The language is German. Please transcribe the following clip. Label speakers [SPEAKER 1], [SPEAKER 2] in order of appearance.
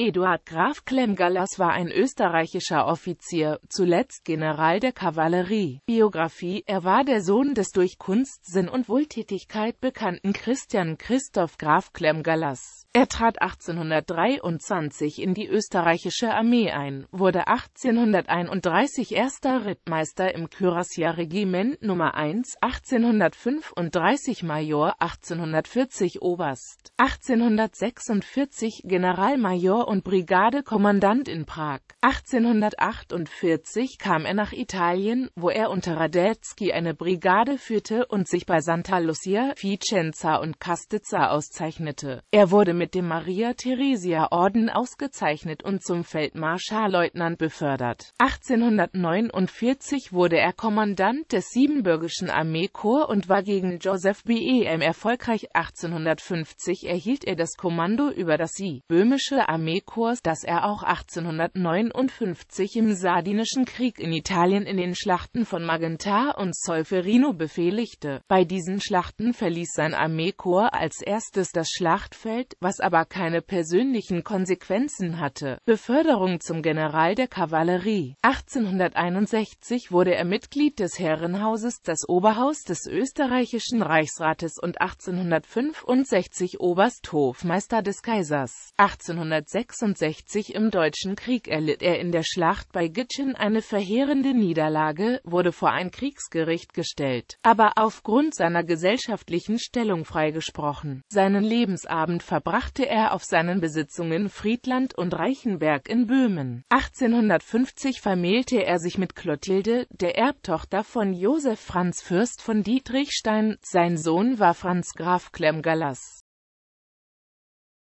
[SPEAKER 1] Eduard Graf Klemgalas war ein österreichischer Offizier, zuletzt General der Kavallerie. Biografie Er war der Sohn des durch Kunstsinn und Wohltätigkeit bekannten Christian Christoph Graf Klemgalas. Er trat 1823 in die österreichische Armee ein, wurde 1831 erster Rittmeister im Kürassier-Regiment Nummer 1, 1835 Major, 1840 Oberst, 1846 Generalmajor und Brigadekommandant in Prag. 1848 kam er nach Italien, wo er unter Radetzky eine Brigade führte und sich bei Santa Lucia, Vicenza und Castizza auszeichnete. Er wurde mit dem Maria-Theresia-Orden ausgezeichnet und zum Feldmarschallleutnant befördert. 1849 wurde er Kommandant des Siebenbürgischen Armeekorps und war gegen Joseph B.E.M. erfolgreich. 1850 erhielt er das Kommando über das Sie. Böhmische Armee Armeekorps, das er auch 1859 im Sardinischen Krieg in Italien in den Schlachten von Magenta und Solferino befehligte. Bei diesen Schlachten verließ sein Armeekorps als erstes das Schlachtfeld, was aber keine persönlichen Konsequenzen hatte. Beförderung zum General der Kavallerie 1861 wurde er Mitglied des Herrenhauses, das Oberhaus des österreichischen Reichsrates und 1865 Obersthofmeister des Kaisers. 1866 1866 im Deutschen Krieg erlitt er in der Schlacht bei Gitschin eine verheerende Niederlage, wurde vor ein Kriegsgericht gestellt, aber aufgrund seiner gesellschaftlichen Stellung freigesprochen. Seinen Lebensabend verbrachte er auf seinen Besitzungen Friedland und Reichenberg in Böhmen. 1850 vermählte er sich mit Clotilde, der Erbtochter von Josef Franz Fürst von Dietrichstein, sein Sohn war Franz Graf Clemgallas.